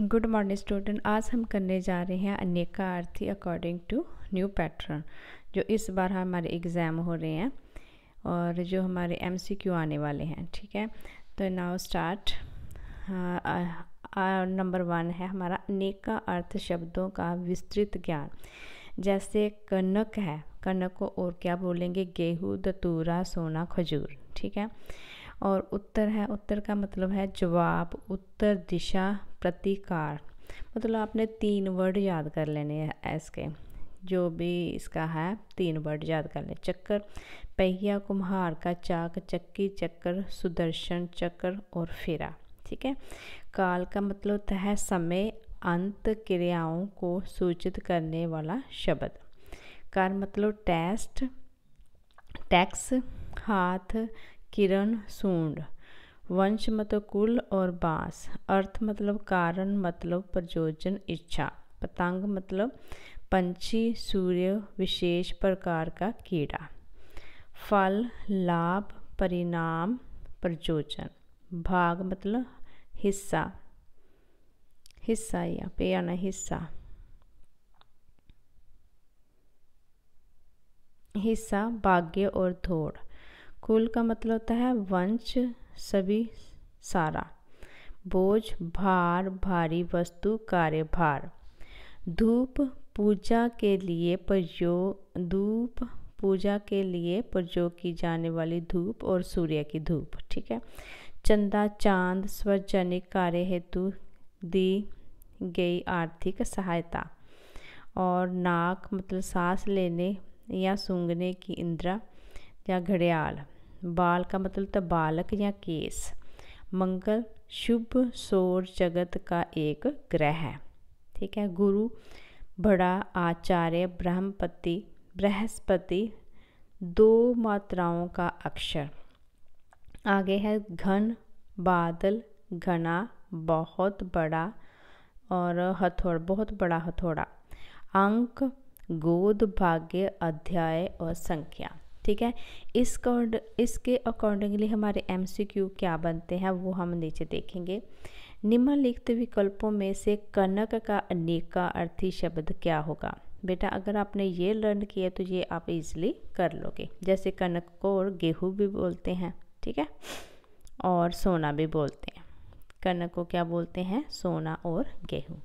Good morning student आज हम करने जा रहे हैं अनेका अर्थी अकॉर्डिंग टू न्यू पैटर्न जो इस बार हमारे एग्ज़ाम हो रहे हैं और जो हमारे एमसीक्यू आने वाले हैं ठीक है तो नाउ स्टार्ट नंबर वन है हमारा अनेका अर्थ शब्दों का विस्तृत ज्ञान जैसे कनक है कनक को और क्या बोलेंगे गेहूँ दतूरा सोना खजूर ठीक है और उत्तर है उत्तर का मतलब है जवाब उत्तर दिशा प्रतिकार मतलब आपने तीन वर्ड याद कर लेने हैं इसके जो भी इसका है तीन वर्ड याद कर लें चक्कर पहिया कुम्हार का चाक चक्की चक्कर सुदर्शन चक्कर और फेरा ठीक है काल का मतलब होता है समय अंत क्रियाओं को सूचित करने वाला शब्द कर मतलब टेस्ट टैक्स हाथ किरण सूंड वंश मतलब कुल और बास अर्थ मतलब कारण मतलब प्रयोजन इच्छा पतंग मतलब पंछी सूर्य विशेष प्रकार का कीड़ा फल लाभ परिणाम प्रयोजन भाग मतलब हिस्सा हिस्सा या पे आना हिस्सा हिस्सा भाग्य और धोड़ कुल का मतलब होता है वंश सभी सारा बोझ भार भारी वस्तु कार्यभार धूप पूजा के लिए प्रयोग धूप पूजा के लिए प्रयोग की जाने वाली धूप और सूर्य की धूप ठीक है चंदा चांद स्वजनिक कार्य हेतु दी गई आर्थिक सहायता और नाक मतलब सांस लेने या सूंघने की इंद्रा या घड़ियाल बाल का मतलब तो बालक या केस मंगल शुभ सौर जगत का एक ग्रह है ठीक है गुरु बड़ा आचार्य ब्रह्मपति बृहस्पति दो मात्राओं का अक्षर आगे है घन बादल घना बहुत बड़ा और हथौड़ बहुत बड़ा हथौड़ा अंक गोद भाग्य अध्याय और संख्या ठीक है इस इसके अकॉर्डिंगली हमारे क्यू क्या बनते हैं वो हम नीचे देखेंगे निम्नलिखित विकल्पों में से कनक का अनेका अर्थी शब्द क्या होगा बेटा अगर आपने ये लर्न किया तो ये आप इजीली कर लोगे जैसे कनक को और गेहूँ भी बोलते हैं ठीक है और सोना भी बोलते हैं कनक को क्या बोलते हैं सोना और गेहूँ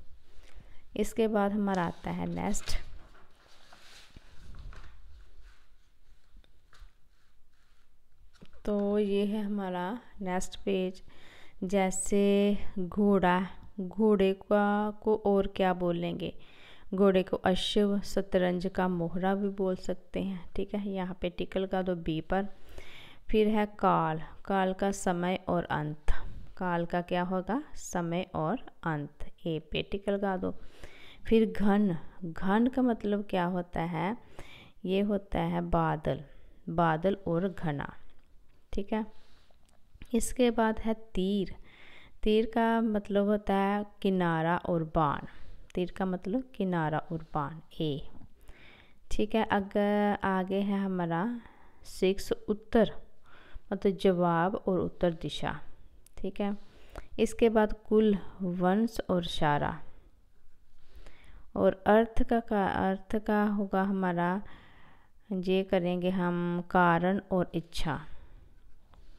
इसके बाद हमारा आता है नेक्स्ट तो ये है हमारा नेक्स्ट पेज जैसे घोड़ा घोड़े का को और क्या बोलेंगे घोड़े को अश्व शतरंज का मोहरा भी बोल सकते हैं ठीक है यहाँ पे टिकल का दो बी पर फिर है काल काल का समय और अंत काल का क्या होगा समय और अंत ए पे टिकल का दो फिर घन घन का मतलब क्या होता है ये होता है बादल बादल और घना ठीक है इसके बाद है तीर तीर का मतलब होता है किनारा और बाण तीर का मतलब किनारा और बाण ए ठीक है अगर आगे है हमारा सिक्स उत्तर मतलब जवाब और उत्तर दिशा ठीक है इसके बाद कुल वंश और शारा और अर्थ का, का अर्थ का होगा हमारा ये करेंगे हम कारण और इच्छा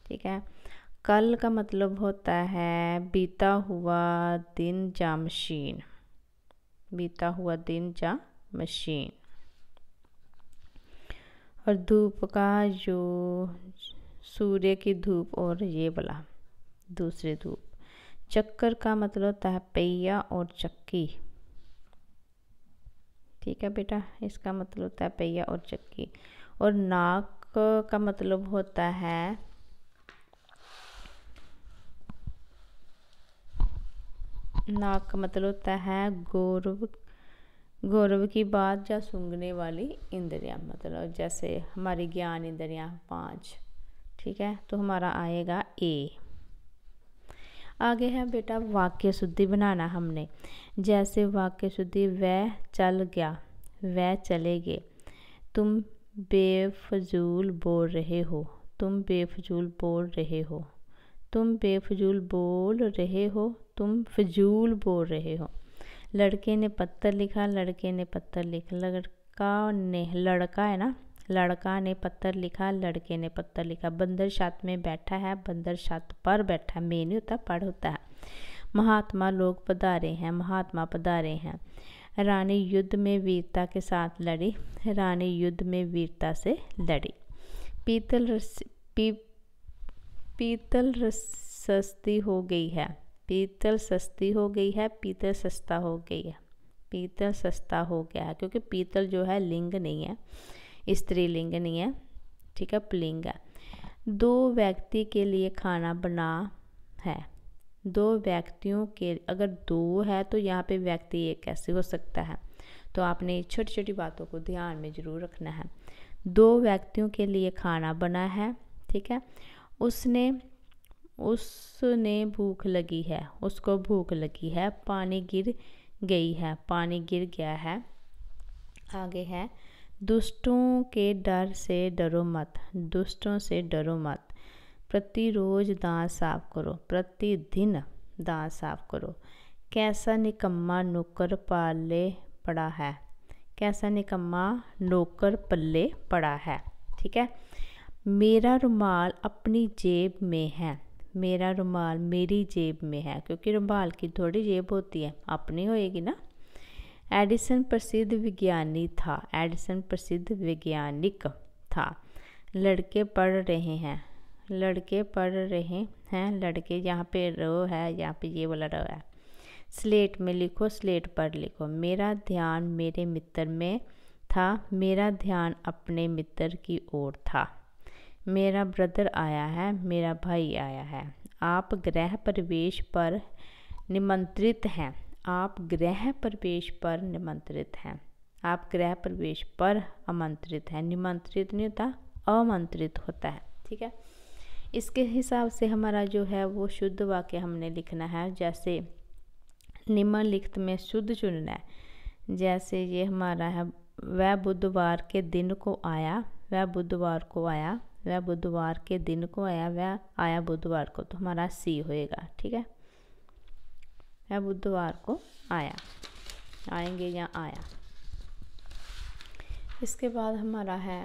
ठीक है कल का मतलब होता है बीता हुआ दिन जा मशीन बीता हुआ दिन जा मशीन और धूप का जो सूर्य की धूप और ये वाला दूसरी धूप चक्कर का मतलब होता है पहिया और चक्की ठीक है बेटा इसका मतलब होता है पहिया और चक्की और नाक का मतलब होता है नाक का मतलब होता है गौरव गौरव की बात या सूंघने वाली इंद्रियां मतलब जैसे हमारी ज्ञान इंद्रियां पांच ठीक है तो हमारा आएगा ए आगे है बेटा वाक्य शुद्धि बनाना हमने जैसे वाक्य शुद्धि वह चल गया वह चले गए तुम बेफजूल बोल रहे हो तुम बेफजूल बोल रहे हो तुम बेफजूल बोल रहे हो तुम फजूल बोल रहे हो लड़के ने पत्थर लिखा लड़के ने पत्थर लिखा लड़का ने लड़का है ना लड़का ने पत्थर लिखा लड़के ने पत्थर लिखा बंदर छात में बैठा है बंदर छात पर बैठा में नहीं होता पढ़ होता है महात्मा लोग पधारे हैं महात्मा पधारे हैं रानी युद्ध में वीरता के साथ लड़ी रानी युद्ध में वीरता से लड़ी पीतल रस्सी पी, पीतल रसस्ती हो गई है पीतल सस्ती हो गई है पीतल सस्ता हो गई है पीतल सस्ता हो गया है क्योंकि पीतल जो है लिंग नहीं है स्त्रीलिंग नहीं है ठीक है पुलिंग है दो व्यक्ति के लिए खाना बना है दो व्यक्तियों के अगर दो है तो यहाँ पे व्यक्ति एक कैसे हो सकता है तो आपने छोटी छोटी बातों को ध्यान में ज़रूर रखना है दो व्यक्तियों के लिए खाना बना है ठीक है उसने उसने भूख लगी है उसको भूख लगी है पानी गिर गई है पानी गिर गया है आगे है दुष्टों के डर से डरो मत दुष्टों से डरो मत प्रति रोज़ दांत साफ करो प्रतिदिन दांत साफ करो कैसा निकम्मा नौकर पाले पड़ा है कैसा निकम्मा नौकर पल्ले पड़ा है ठीक है मेरा रुमाल अपनी जेब में है मेरा रुमाल मेरी जेब में है क्योंकि रुमाल की थोड़ी जेब होती है अपनी होएगी ना एडिसन प्रसिद्ध विज्ञानी था एडिसन प्रसिद्ध वैज्ञानिक था लड़के पढ़ रहे हैं लड़के पढ़ रहे हैं लड़के यहाँ पे रो है यहाँ पे ये वाला रो है स्लेट में लिखो स्लेट पर लिखो मेरा ध्यान मेरे मित्र में था मेरा ध्यान अपने मित्र की ओर था मेरा ब्रदर आया है मेरा भाई आया है आप गृह प्रवेश पर निमंत्रित हैं आप गृह प्रवेश पर निमंत्रित हैं आप गृह प्रवेश पर आमंत्रित हैं निमंत्रित नहीं होता आमंत्रित होता है ठीक है इसके हिसाब से हमारा जो है वो शुद्ध वाक्य हमने लिखना है जैसे निम्नलिखित में शुद्ध चुनना है जैसे ये हमारा है वह बुधवार के दिन को आया वह बुधवार को आया वह बुधवार के दिन को आया वह आया बुधवार को तो हमारा सी होएगा ठीक है वह बुधवार को आया आएंगे या आया इसके बाद हमारा है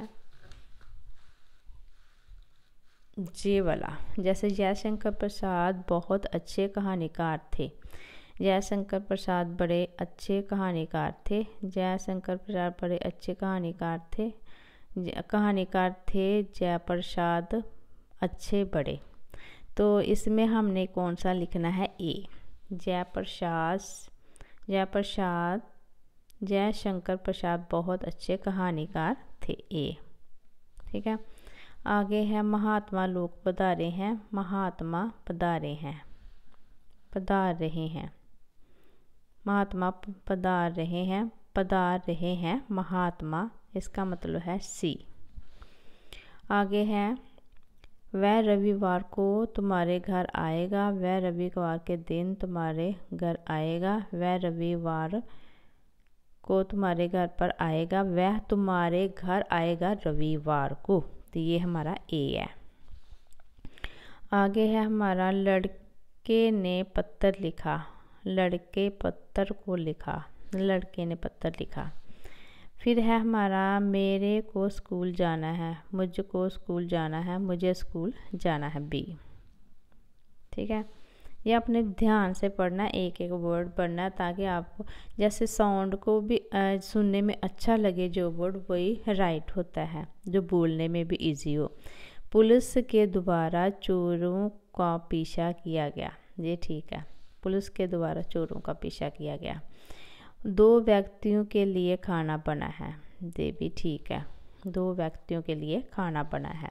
जे वाला जैसे जयशंकर प्रसाद बहुत अच्छे कहानीकार थे जयशंकर प्रसाद बड़े अच्छे कहानीकार थे जयशंकर प्रसाद बड़े अच्छे कहानीकार थे कहानीकार थे जयप्रसाद अच्छे बड़े तो इसमें हमने कौन सा लिखना है ए जयप्रसाद जयप्रसाद शंकर प्रसाद बहुत अच्छे कहानीकार थे ए ठीक है आगे है महात्मा लोग पधारे हैं महात्मा पधारे हैं पधार रहे हैं महात्मा पधार रहे हैं पधार रहे हैं महात्मा इसका मतलब है सी आगे है वह रविवार को तुम्हारे घर आएगा वह रविवार के दिन तुम्हारे घर आएगा वह रविवार को तुम्हारे घर पर आएगा वह तुम्हारे घर आएगा रविवार को तो ये हमारा ए है आगे है हमारा लड़के ने पत्थर लिखा लड़के पत्थर को लिखा लड़के ने पत्थर लिखा फिर है हमारा मेरे को स्कूल जाना है मुझको स्कूल जाना है मुझे स्कूल जाना है बी ठीक है ये अपने ध्यान से पढ़ना एक एक वर्ड पढ़ना ताकि आपको जैसे साउंड को भी आ, सुनने में अच्छा लगे जो वर्ड वही राइट होता है जो बोलने में भी इजी हो पुलिस के द्वारा चोरों का पीछा किया गया ये ठीक है पुलिस के द्वारा चोरों का पीछा किया गया दो व्यक्तियों के लिए खाना बना है दे भी ठीक है दो व्यक्तियों के लिए खाना बना है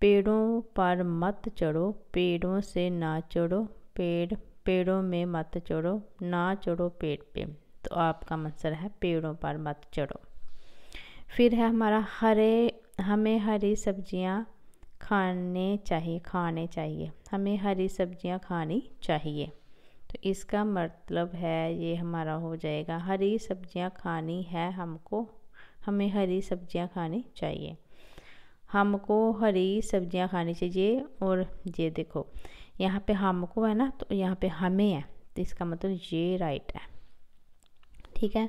पेड़ों पर मत चढ़ो पेड़ों से ना चढ़ो पेड़ पेड़ों में मत चढ़ो ना चढ़ो पेड़ पे तो आपका मंसर है पेड़ों पर मत चढ़ो फिर है हमारा हरे हमें हरी सब्जियां खाने चाहिए खाने चाहिए हमें हरी सब्जियां खानी चाहिए तो इसका मतलब है ये हमारा हो जाएगा हरी सब्जियां खानी है हमको हमें हरी सब्जियां खानी चाहिए हमको हरी सब्जियां खानी चाहिए और ये देखो यहाँ पे हमको है ना तो यहाँ पे हमें है तो इसका मतलब ये राइट है ठीक है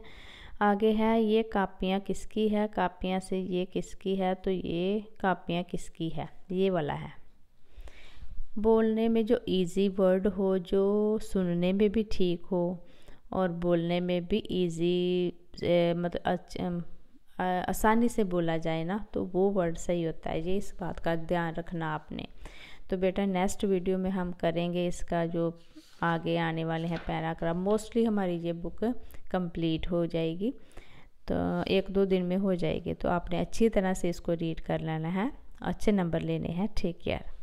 आगे है ये कापियाँ किसकी है कापियाँ से ये किसकी है तो ये कापियाँ किसकी है ये वाला है बोलने में जो इजी वर्ड हो जो सुनने में भी ठीक हो और बोलने में भी इजी मतलब आसानी से बोला जाए ना तो वो वर्ड सही होता है ये इस बात का ध्यान रखना आपने तो बेटा नेक्स्ट वीडियो में हम करेंगे इसका जो आगे आने वाले हैं पैराग्राफ मोस्टली हमारी ये बुक कंप्लीट हो जाएगी तो एक दो दिन में हो जाएगी तो आपने अच्छी तरह से इसको रीड कर लेना है अच्छे नंबर लेने हैं ठीक है।